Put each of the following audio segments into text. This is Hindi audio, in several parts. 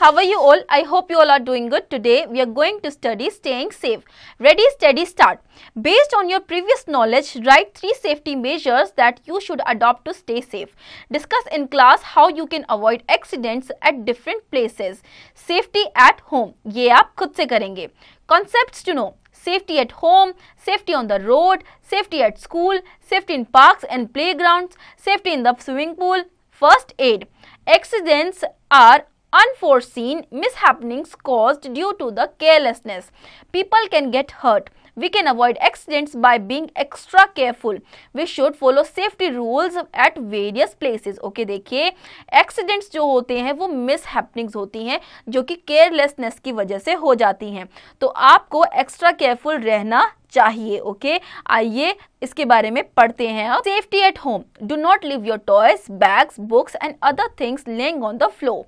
how are you all? I hope you all are doing good. Today we are going to study staying safe. Ready, steady, start. Based on your previous knowledge, write three safety measures that you should adopt to stay safe. Discuss in class how you can avoid accidents at different places. Safety at home. ये आप खुद से करेंगे. Concepts to know. Safety at home, safety on the road, safety at school, safety in parks and playgrounds, safety in the swimming pool, first aid. Accidents are unforeseen mishappenings caused due to the carelessness. People can get hurt. We can avoid accidents by being extra careful. We should follow safety rules at various places. okay dekhiye accidents jo hote hain wo mishappenings hoti hain jo ki carelessness ki wajah se ho jati hain to aapko extra careful rehna चाहिए ओके आइए इसके बारे में पढ़ते हैं safety at home do not leave your toys bags books and other things lying on the floor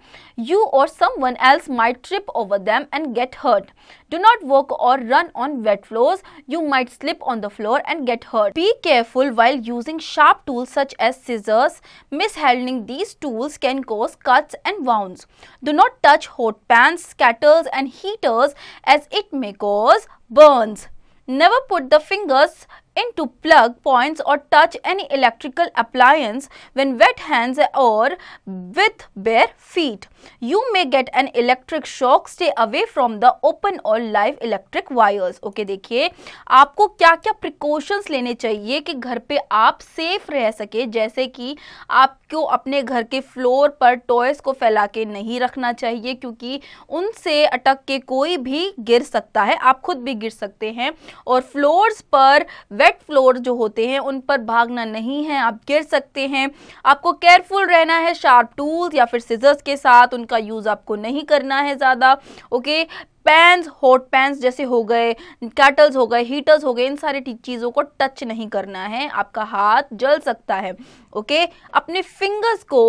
you or someone else might trip over them and get hurt do not walk or run on wet floors you might slip on the floor and get hurt be careful using sharp tools such as scissors miss Mishandling these tools can cos cuts and wounds Do not touch hot pans kettles and heaters as it may cause burns Never put the fingers into plug points or touch any electrical appliance when wet hands or with bare feet. You may get an electric shock. Stay away from the open or live electric wires. Okay, देखिए आपको क्या क्या precautions लेने चाहिए कि घर पे आप safe रह सके जैसे कि आपको अपने घर के फ्लोर पर टॉयस को फैला के नहीं रखना चाहिए क्योंकि उनसे अटक के कोई भी गिर सकता है आप खुद भी गिर सकते हैं और फ्लोर्स पर वेट फ्लोर जो होते हैं उन पर भागना नहीं है आप गिर सकते हैं आपको केयरफुल रहना है शार्प टूल्स या फिर सीजर्स के साथ उनका यूज़ आपको नहीं करना है ज़्यादा ओके पैंस हॉट पैंस जैसे हो गए कैटल्स हो गए हीटर्स हो गए इन सारी चीज़ों को टच नहीं करना है आपका हाथ जल सकता है ओके अपने फिंगर्स को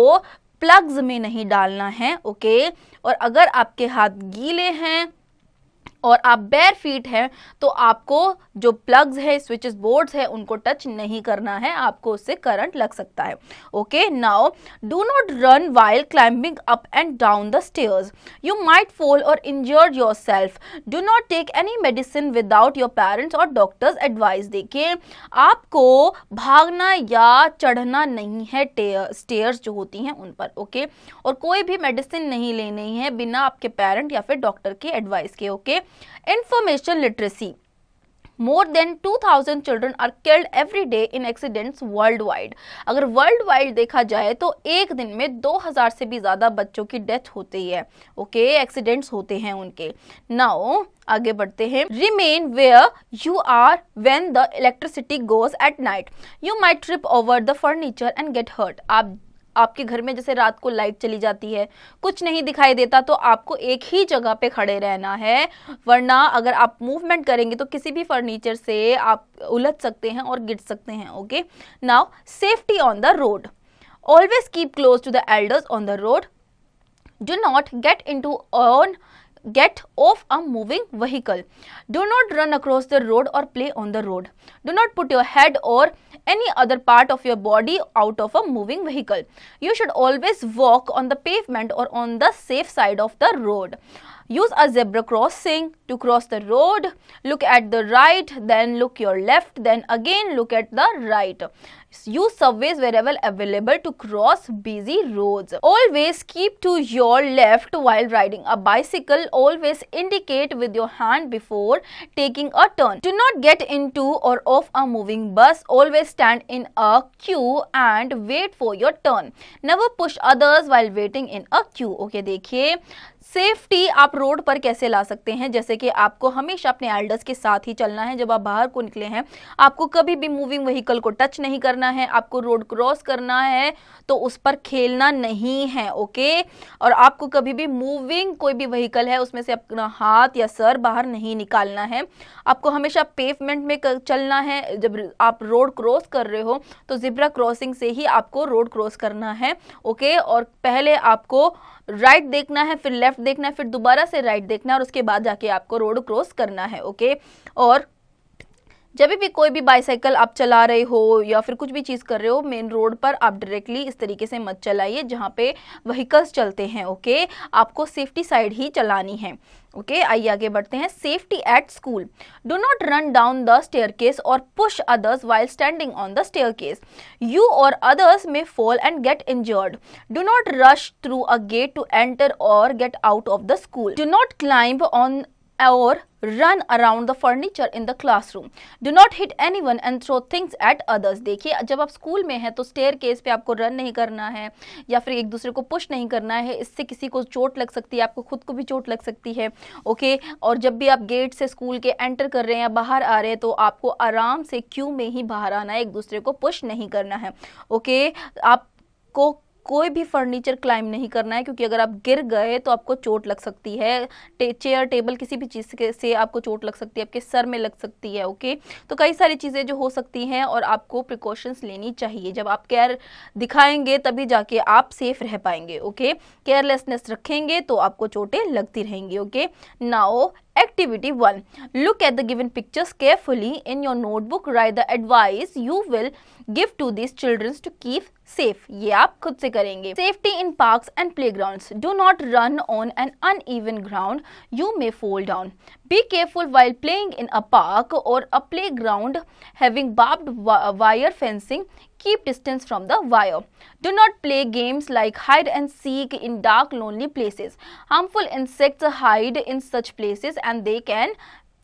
प्लग्स में नहीं डालना है ओके और अगर आपके हाथ गीले हैं और आप बैर फीट हैं तो आपको जो प्लग्स है स्विचेस बोर्ड्स है उनको टच नहीं करना है आपको उससे करंट लग सकता है okay now do not run while climbing up and down the stairs you might fall or injured yourself do not take any medicine without your parents or doctors advice देखिए आपको भागना या चढ़ना नहीं है स्टेयर्स जो होती हैं उन पर ओके okay? और कोई भी मेडिसिन नहीं लेनी है बिना आपके पेरेंट या फिर डॉक्टर के एडवाइस के okay okay? Information literacy more than 2000 children are killed every day in accidents worldwide अगर वर्ल्ड वाइड देखा जाए तो एक दिन में 2000 से भी ज़्यादा बच्चों की डेथ होती है ओके okay? एक्सीडेंट्स होते हैं उनके नाउ आगे बढ़ते हैं remain where you are when the electricity goes at night you may trip over the furniture and get hurt आप आपके घर में जैसे रात को लाइट चली जाती है कुछ नहीं दिखाई देता तो आपको एक ही जगह पे खड़े रहना है वरना अगर आप मूवमेंट करेंगे तो किसी भी फर्नीचर से आप उलझ सकते हैं और गिर सकते हैं okay now safety on the road always keep close to the elders on the road do not get into on get off a moving vehicle. Do not run across the road or play on the road. Do not put your head or any other part of your body out of a moving vehicle. You should always walk on the pavement or on the safe side of the road. Use a zebra crossing to cross the road. Look at the right, then look your left, then again look at the right. use subways wherever available to cross busy roads. Always keep to your left while riding a bicycle. Always indicate with your hand before taking a turn. Do not get into or off a moving bus. Always stand in a queue and wait for your turn. Never push others while waiting in a queue. Okay, देखिए सेफ्टी आप रोड पर कैसे ला सकते हैं जैसे कि आपको हमेशा अपने एल्डर्स के साथ ही चलना है जब आप बाहर को निकले हैं आपको कभी भी मूविंग व्हीकल को टच नहीं करना है आपको रोड क्रॉस करना है तो उस पर खेलना नहीं है ओके और आपको कभी भी मूविंग कोई भी व्हीकल है उसमें से अपना हाथ या सर बाहर नहीं निकालना है आपको हमेशा पेवमेंट में चलना है जब आप रोड क्रॉस कर रहे हो तो जिब्रा क्रॉसिंग से ही आपको रोड क्रॉस करना है ओके और पहले आपको राइट देखना है फिर लेफ्ट लेफ्ट देखना है फिर दोबारा से राइट देखना है और उसके बाद जाके आपको रोड क्रॉस करना है ओके और जब भी कोई भी बाईसाइकिल आप चला रहे हो या फिर कुछ भी चीज़ कर रहे हो मेन रोड पर आप डायरेक्टली इस तरीके से मत चलाइए जहाँ पे व्हीकल्स चलते हैं ओके आपको सेफ्टी साइड ही चलानी है ओके आइए आगे बढ़ते हैं safety at school do not run down the staircase or push others while standing on the staircase you or others may fall and get injured do not rush through a gate to enter or get out of the school do not climb on or run around the furniture in the classroom do not hit anyone and throw things at others देखिए जब आप स्कूल में हैं तो स्टेयर केस पर आपको रन नहीं करना है या फिर एक दूसरे को पुश नहीं करना है इससे किसी को चोट लग सकती है आपको खुद को भी चोट लग सकती है ओके और जब भी आप गेट से स्कूल के एंटर कर रहे हैं या बाहर आ रहे हैं तो आपको आराम से क्यू में ही बाहर आना है एक दूसरे को पुश नहीं करना है ओके आप को कोई भी फर्नीचर क्लाइम नहीं करना है क्योंकि अगर आप गिर गए तो आपको चोट लग सकती है टे, चेयर टेबल किसी भी चीज़ के से आपको चोट लग सकती है आपके सर में लग सकती है ओके तो कई सारी चीज़ें जो हो सकती हैं और आपको प्रिकॉशंस लेनी चाहिए जब आप केयर दिखाएंगे तभी जाके आप सेफ रह पाएंगे ओके केयरलेसनेस रखेंगे तो आपको चोटें लगती रहेंगी ओके नाओ Activity 1. Look at the given pictures carefully in your notebook. Write the advice you will give to these children to keep safe. ye aap khud se karenge Safety in parks and playgrounds. Do not run on an uneven ground. You may fall down. Be careful while playing in a park or a playground having barbed wire fencing. keep distance from the wire. Do not play games like hide and seek in dark lonely places. Harmful insects hide in such places and they can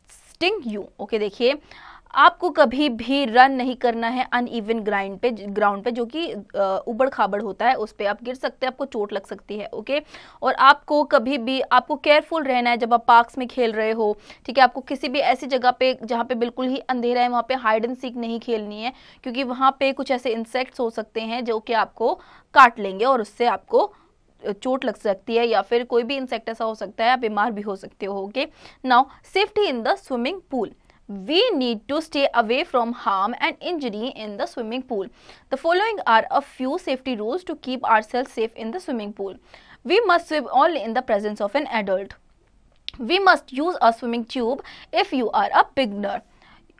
sting you. Okay, देखिए आपको कभी भी रन नहीं करना है अन ईवन ग्राइंड पे ग्राउंड पे जो कि उबड़ खाबड़ होता है उस पर आप गिर सकते हैं आपको चोट लग सकती है ओके और आपको कभी भी आपको केयरफुल रहना है जब आप पार्क्स में खेल रहे हो ठीक है आपको किसी भी ऐसी जगह पे जहाँ पे बिल्कुल ही अंधेरा है वहाँ पे हाइड एंड सीक नहीं खेलनी है क्योंकि वहाँ पे कुछ ऐसे इंसेक्ट्स हो सकते हैं जो कि आपको काट लेंगे और उससे आपको चोट लग सकती है या फिर कोई भी इंसेक्ट ऐसा हो सकता है आप बीमार भी हो सकते हो okay now safety in the swimming pool we need to stay away from harm and injury in the swimming pool. The following are a few safety rules to keep ourselves safe in the swimming pool. We must swim only in the presence of an adult. We must use a swimming tube if you are a beginner.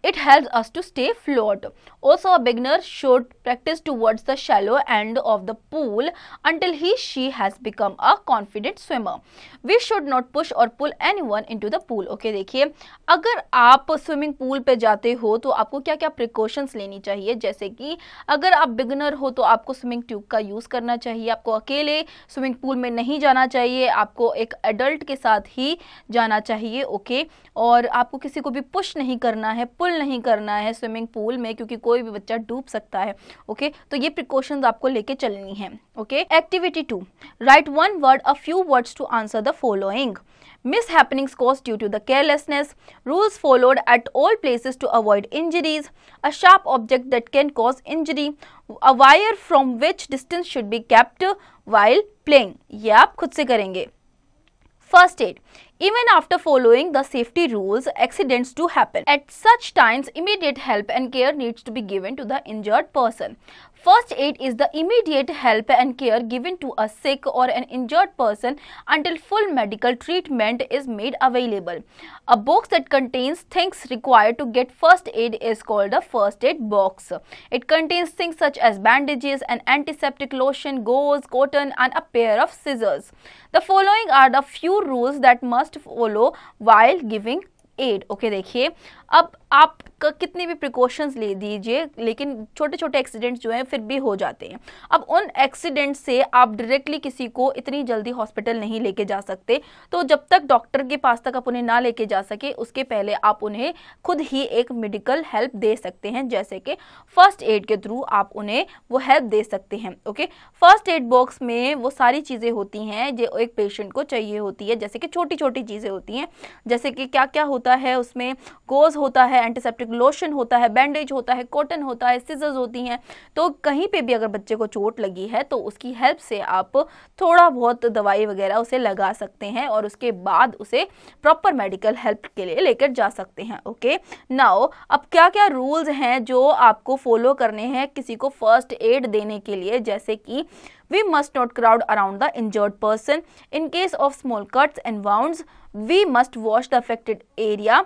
It helps us to stay float. Also, a beginner should practice towards the shallow end of the pool until he she has become a confident swimmer. We should not push or pull anyone into the pool. Okay, dekhiye agar aap swimming pool pe jate ho to aapko kya kya precautions leni chahiye jaise ki agar aap beginner ho to aapko swimming tube ka use karna chahiye aapko akele swimming pool mein nahi jana chahiye aapko ek adult ke sath hi jana chahiye okay? aur aapko kisi ko bhi push nahi karna hai pull बिल्कुल नहीं करना है स्विमिंग पूल में क्योंकि कोई भी बच्चा डूब सकता है ओके तो ये प्रिकॉशन आपको लेके चलनी है okay activity two write one word a few words to answer the following mishappenings cause due to the carelessness rules followed at all places to avoid injuries a sharp object that can cause injury a wire from which distance should be kept while playing ये आप खुद से करेंगे First aid. Even after following the safety rules, accidents do happen. At such times, immediate help and care needs to be given to the injured person. First aid is the immediate help and care given to a sick or an injured person until full medical treatment is made available. A box that contains things required to get first aid is called a first aid box. It contains things such as bandages, an antiseptic lotion, gauze, cotton and a pair of scissors. The following are the few rules that must follow while giving aid. Okay, देखिए अब आप कितनी भी प्रिकॉशंस ले दीजिए लेकिन छोटे छोटे एक्सीडेंट्स जो हैं फिर भी हो जाते हैं अब उन एक्सीडेंट से आप डायरेक्टली किसी को इतनी जल्दी हॉस्पिटल नहीं लेके जा सकते तो जब तक डॉक्टर के पास तक आप उन्हें ना लेके जा सके उसके पहले आप उन्हें खुद ही एक मेडिकल हेल्प दे सकते हैं जैसे कि फर्स्ट एड के थ्रू आप उन्हें वो हेल्प दे सकते हैं ओके फर्स्ट एड बॉक्स में वो सारी चीज़ें होती हैं जो एक पेशेंट को चाहिए होती है जैसे कि छोटी छोटी चीज़ें होती हैं जैसे कि क्या क्या होता है उसमें गोज होता है एंटीसेप्टिक लोशन होता है बैंडेज होता है कॉटन होता है सीजर्स होती हैं तो कहीं पे भी अगर बच्चे को चोट लगी है तो उसकी हेल्प से आप थोड़ा बहुत दवाई वगैरह उसे लगा सकते हैं और उसके बाद उसे प्रॉपर मेडिकल हेल्प के लिए लेकर जा सकते हैं ओके नाओ अब क्या क्या रूल्स हैं जो आपको फॉलो करने हैं किसी को फर्स्ट एड देने के लिए जैसे कि we must not crowd around the injured person in case of small cuts and wound we must wash the affected area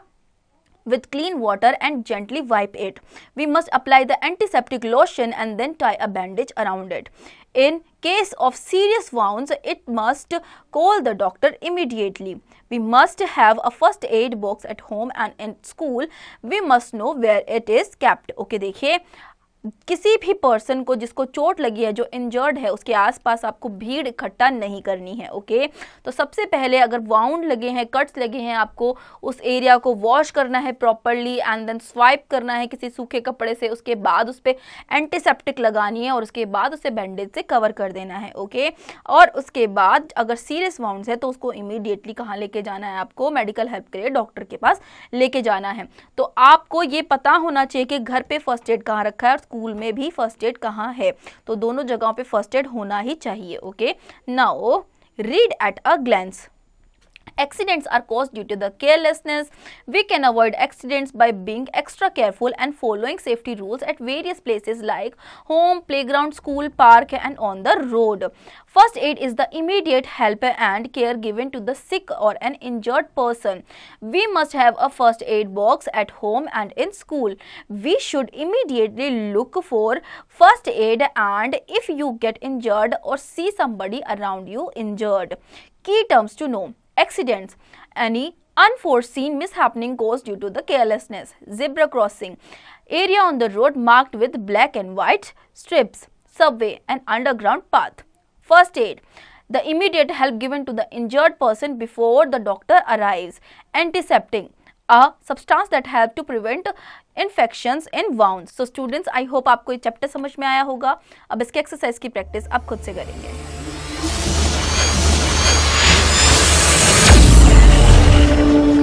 with clean water and gently wipe it. We must apply the antiseptic lotion and then tie a bandage around it. In case of serious wounds, it must call the doctor immediately. We must have a first aid box at home and in school. We must know where it is kept. Okay, देखिए किसी भी पर्सन को जिसको चोट लगी है जो इंजर्ड है उसके आसपास आपको भीड़ इकट्ठा नहीं करनी है ओके तो सबसे पहले अगर वाउंड लगे हैं कट्स लगे हैं आपको उस एरिया को वॉश करना है प्रॉपरली एंड देन स्वाइप करना है किसी सूखे कपड़े से उसके बाद उस पर एंटीसेप्टिक लगानी है और उसके बाद उसे बैंडेज से कवर कर देना है ओके और उसके बाद अगर सीरियस वाउंड है तो उसको इमीडिएटली कहाँ लेके जाना है आपको मेडिकल हेल्प के लिए डॉक्टर के पास लेके जाना है तो आपको ये पता होना चाहिए कि घर पर फर्स्ट एड कहाँ रखा है स्कूल में भी फर्स्ट एड कहाँ है तो दोनों जगहों पे फर्स्ट एड होना ही चाहिए okay now read at a glance Accidents are caused due to the carelessness. We can avoid accidents by being extra careful and following safety rules at various places like home, playground, school, park and on the road. First aid is the immediate help and care given to the sick or an injured person. We must have a first aid box at home and in school. We should immediately look for first aid and if you get injured or see somebody around you injured. Key terms to know accidents any unforeseen mishappening caused due to the carelessness zebra crossing area on the road marked with black and white strips subway and underground path first aid the immediate help given to the injured person before the doctor arrives antiseptic a substance that help to prevent infections in wounds so students i hope आपको ये चैप्टर समझ में आया होगा अब इसके एक्सरसाइज की प्रैक्टिस आप खुद से करेंगे Thank you.